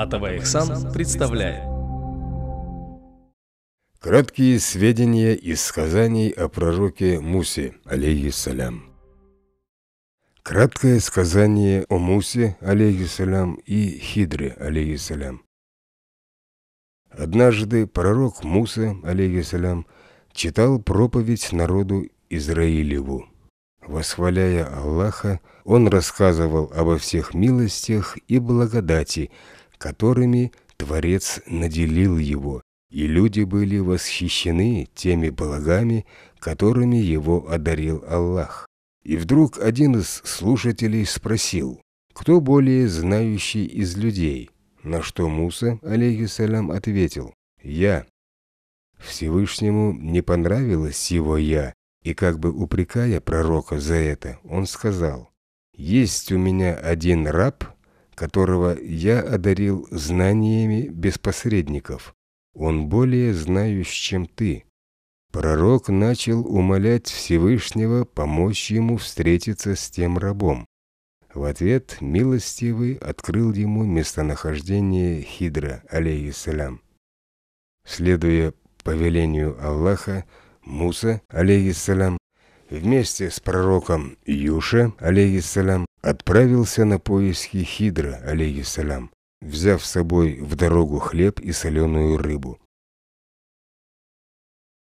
АТВ «Ихсан» представляет. Краткие сведения из сказаний о пророке Мусе, алейхи алейхиссалям. Краткое сказание о Мусе, алейхи алейхиссалям, и Хидре, алейхи алейхиссалям. Однажды пророк Муса, алейхи алейхиссалям, читал проповедь народу Израилеву. Восхваляя Аллаха, он рассказывал обо всех милостях и благодати, которыми Творец наделил его, и люди были восхищены теми благами, которыми его одарил Аллах. И вдруг один из слушателей спросил, кто более знающий из людей? На что Муса, алейхиссалям, ответил, «Я». Всевышнему не понравилось его «я», и как бы упрекая пророка за это, он сказал, «Есть у меня один раб, которого я одарил знаниями без посредников. Он более знающий, чем ты». Пророк начал умолять Всевышнего помочь ему встретиться с тем рабом. В ответ милостивый открыл ему местонахождение Хидра, алейхиссалям. Следуя повелению Аллаха, Муса, алейхиссалям, вместе с пророком Юша, алейхиссалям, отправился на поиски Хидра, алейхиссалям, взяв с собой в дорогу хлеб и соленую рыбу.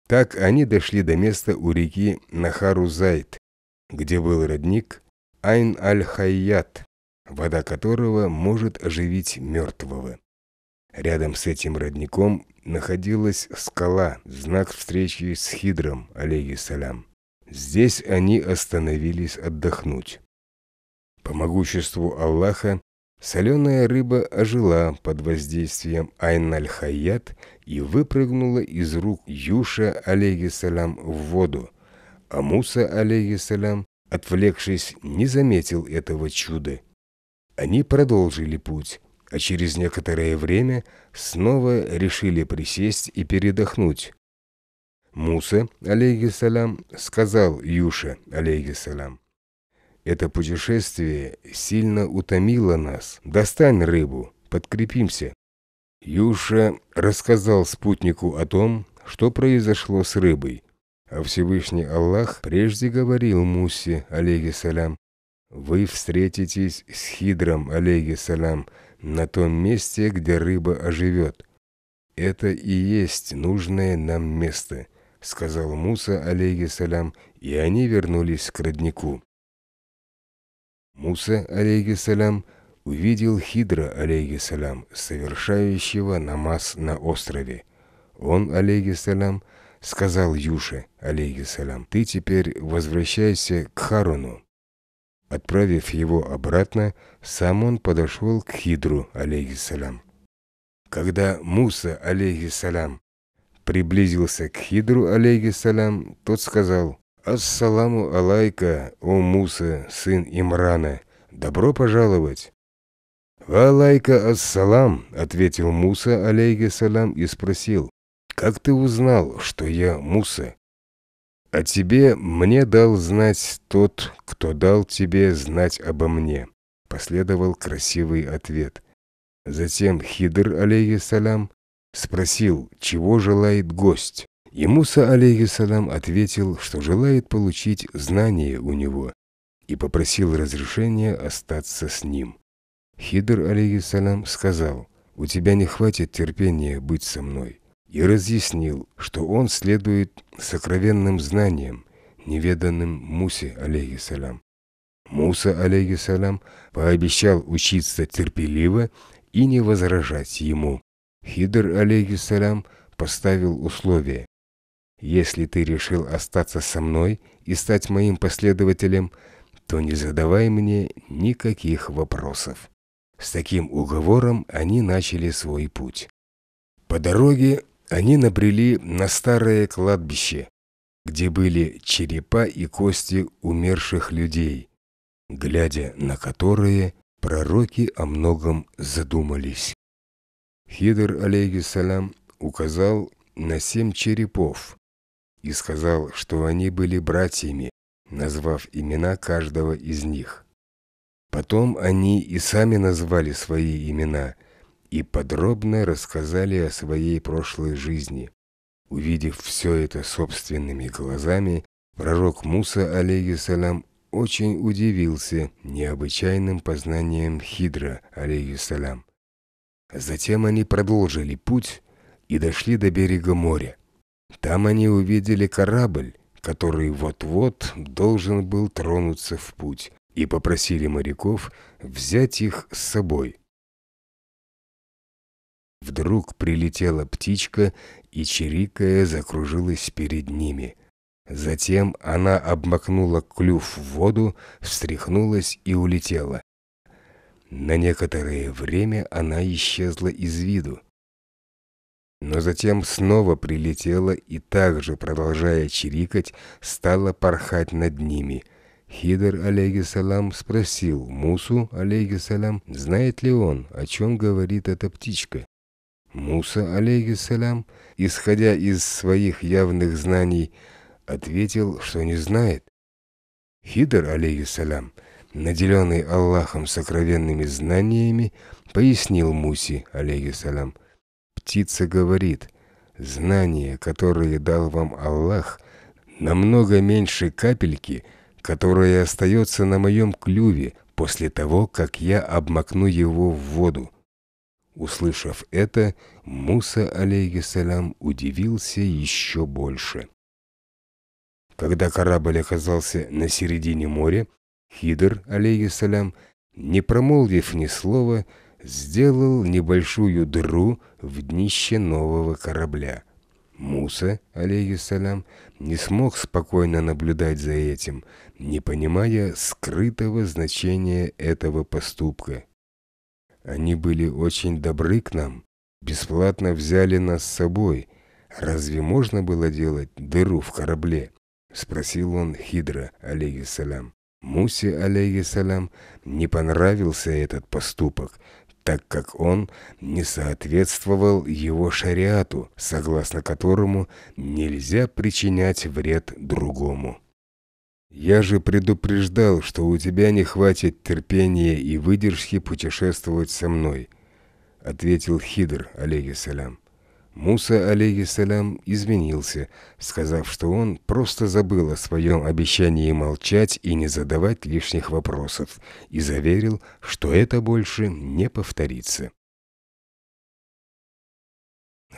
Так они дошли до места у реки Нахарузайт, где был родник Айн-аль-Хайят, вода которого может оживить мертвого. Рядом с этим родником находилась скала, знак встречи с Хидром, алейхиссалям. Здесь они остановились отдохнуть. По могуществу Аллаха соленая рыба ожила под воздействием Айн-Аль-Хаят и выпрыгнула из рук Юша, алейхиссалям, в воду, а Муса, алейхиссалям, отвлекшись, не заметил этого чуда. Они продолжили путь, а через некоторое время снова решили присесть и передохнуть. Муса, алейхиссалям, сказал Юше, алейхиссалям, это путешествие сильно утомило нас. Достань рыбу, подкрепимся». Юша рассказал спутнику о том, что произошло с рыбой. А Всевышний Аллах прежде говорил Мусе, алейхи салям, «Вы встретитесь с Хидром, алейхи салям, на том месте, где рыба оживет». «Это и есть нужное нам место», — сказал Муса, алейхи салям, и они вернулись к роднику. Муса, алейхиссалям, увидел Хидра, алейхиссалям, совершающего намаз на острове. Он, алейхиссалям, сказал Юше, алейхиссалям, «Ты теперь возвращайся к Харуну». Отправив его обратно, сам он подошел к Хидру, алейхиссалям. Когда Муса, алейхиссалям, приблизился к Хидру, алейхиссалям, тот сказал, «Ассаламу алайка, о Муса, сын Имрана! Добро пожаловать!» «Валайка ассалам!» — ответил Муса, Алейхи салам и спросил. «Как ты узнал, что я Муса?» «О «А тебе мне дал знать тот, кто дал тебе знать обо мне», — последовал красивый ответ. Затем Хидр, алейхи алейхиссалам, спросил, чего желает гость. И Муса, алейхиссалам, ответил, что желает получить знания у него, и попросил разрешения остаться с ним. Хидр, алейхиссалам, сказал, «У тебя не хватит терпения быть со мной», и разъяснил, что он следует сокровенным знаниям, неведанным Мусе, алейхиссалам. Муса, алейхиссалам, пообещал учиться терпеливо и не возражать ему. Хидр, алейхиссалам, поставил условие если ты решил остаться со мной и стать моим последователем, то не задавай мне никаких вопросов. С таким уговором они начали свой путь. По дороге они набрели на старое кладбище, где были черепа и кости умерших людей, глядя на которые пророки о многом задумались. Хидр, алейхиссалям, указал на семь черепов, и сказал, что они были братьями, назвав имена каждого из них. Потом они и сами назвали свои имена и подробно рассказали о своей прошлой жизни. Увидев все это собственными глазами, пророк Муса, алейхиссалям, очень удивился необычайным познанием Хидра, алейхиссалям. Затем они продолжили путь и дошли до берега моря. Там они увидели корабль, который вот-вот должен был тронуться в путь, и попросили моряков взять их с собой. Вдруг прилетела птичка и, чирикая, закружилась перед ними. Затем она обмакнула клюв в воду, встряхнулась и улетела. На некоторое время она исчезла из виду. Но затем снова прилетела и также, продолжая чирикать, стала порхать над ними. Хидр, алейхиссалам, спросил Мусу, алейхиссалам, знает ли он, о чем говорит эта птичка. Муса, алейхиссалам, исходя из своих явных знаний, ответил, что не знает. Хидр, алейхиссалам, наделенный Аллахом сокровенными знаниями, пояснил Муси, алейхиссалам, птица говорит, «Знания, которые дал вам Аллах, намного меньше капельки, которая остается на моем клюве после того, как я обмакну его в воду». Услышав это, Муса, алейхиссалям, удивился еще больше. Когда корабль оказался на середине моря, Хидр, алейхиссалям, не промолвив ни слова, сделал небольшую дыру в днище нового корабля. Муса, алейхиссалям, не смог спокойно наблюдать за этим, не понимая скрытого значения этого поступка. Они были очень добры к нам, бесплатно взяли нас с собой. Разве можно было делать дыру в корабле? Спросил он Хидра, алейхиссалям. Мусе, алейхиссалям, не понравился этот поступок, так как он не соответствовал его шариату, согласно которому нельзя причинять вред другому. Я же предупреждал, что у тебя не хватит терпения и выдержки путешествовать со мной, ответил Хидр, алейхиссалям. Муса, алейхиссалям, извинился, сказав, что он просто забыл о своем обещании молчать и не задавать лишних вопросов, и заверил, что это больше не повторится.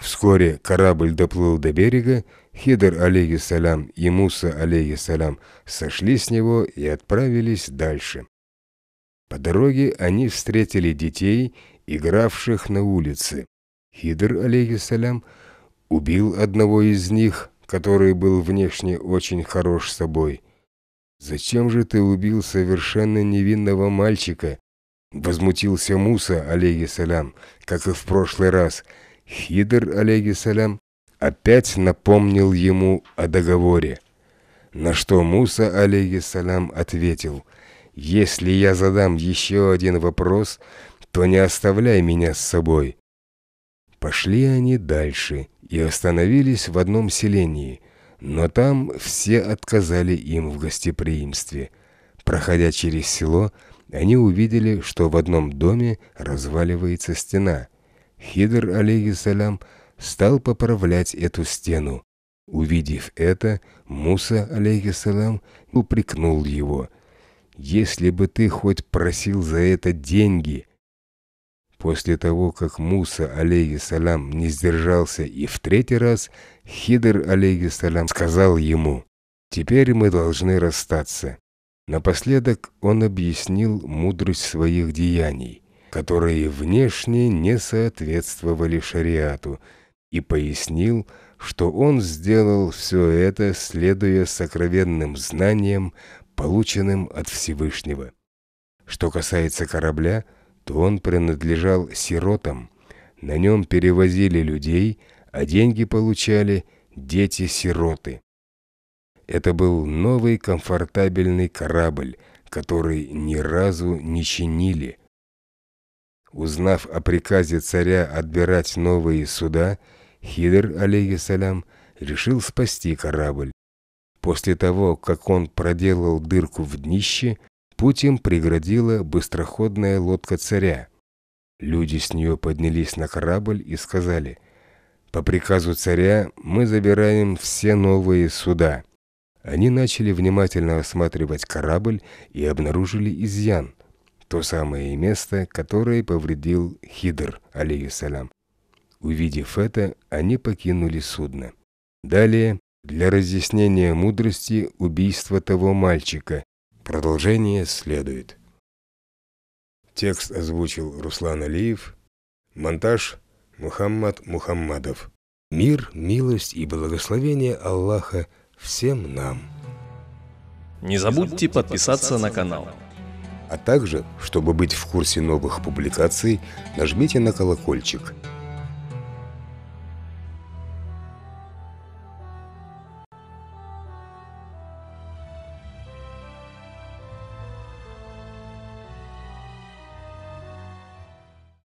Вскоре корабль доплыл до берега, Хидр, алейхиссалям, и Муса, алейхиссалям, сошли с него и отправились дальше. По дороге они встретили детей, игравших на улице. Хидр, алейхиссалям, убил одного из них, который был внешне очень хорош собой. «Зачем же ты убил совершенно невинного мальчика?» Возмутился Муса, алейхиссалям, как и в прошлый раз. Хидр, алейхиссалям, опять напомнил ему о договоре. На что Муса, алейхиссалям, ответил, «Если я задам еще один вопрос, то не оставляй меня с собой». Пошли они дальше и остановились в одном селении, но там все отказали им в гостеприимстве. Проходя через село, они увидели, что в одном доме разваливается стена. Хидр, алейхиссалям, стал поправлять эту стену. Увидев это, Муса, алейхиссалям, упрекнул его. «Если бы ты хоть просил за это деньги, После того, как Муса, алейхиссалям, не сдержался и в третий раз, Хидр, алейхиссалям, сказал ему, «Теперь мы должны расстаться». Напоследок он объяснил мудрость своих деяний, которые внешне не соответствовали шариату, и пояснил, что он сделал все это, следуя сокровенным знаниям, полученным от Всевышнего. Что касается корабля – то он принадлежал сиротам. На нем перевозили людей, а деньги получали дети-сироты. Это был новый комфортабельный корабль, который ни разу не чинили. Узнав о приказе царя отбирать новые суда, Хидр, алейхиссалям, решил спасти корабль. После того, как он проделал дырку в днище, Путь им преградила быстроходная лодка царя. Люди с нее поднялись на корабль и сказали, «По приказу царя мы забираем все новые суда». Они начали внимательно осматривать корабль и обнаружили изъян, то самое место, которое повредил Хидр, алейхиссалям. Увидев это, они покинули судно. Далее, для разъяснения мудрости убийства того мальчика, Продолжение следует. Текст озвучил Руслан Алиев. Монтаж Мухаммад Мухаммадов. Мир, милость и благословение Аллаха всем нам. Не забудьте подписаться на канал. А также, чтобы быть в курсе новых публикаций, нажмите на колокольчик –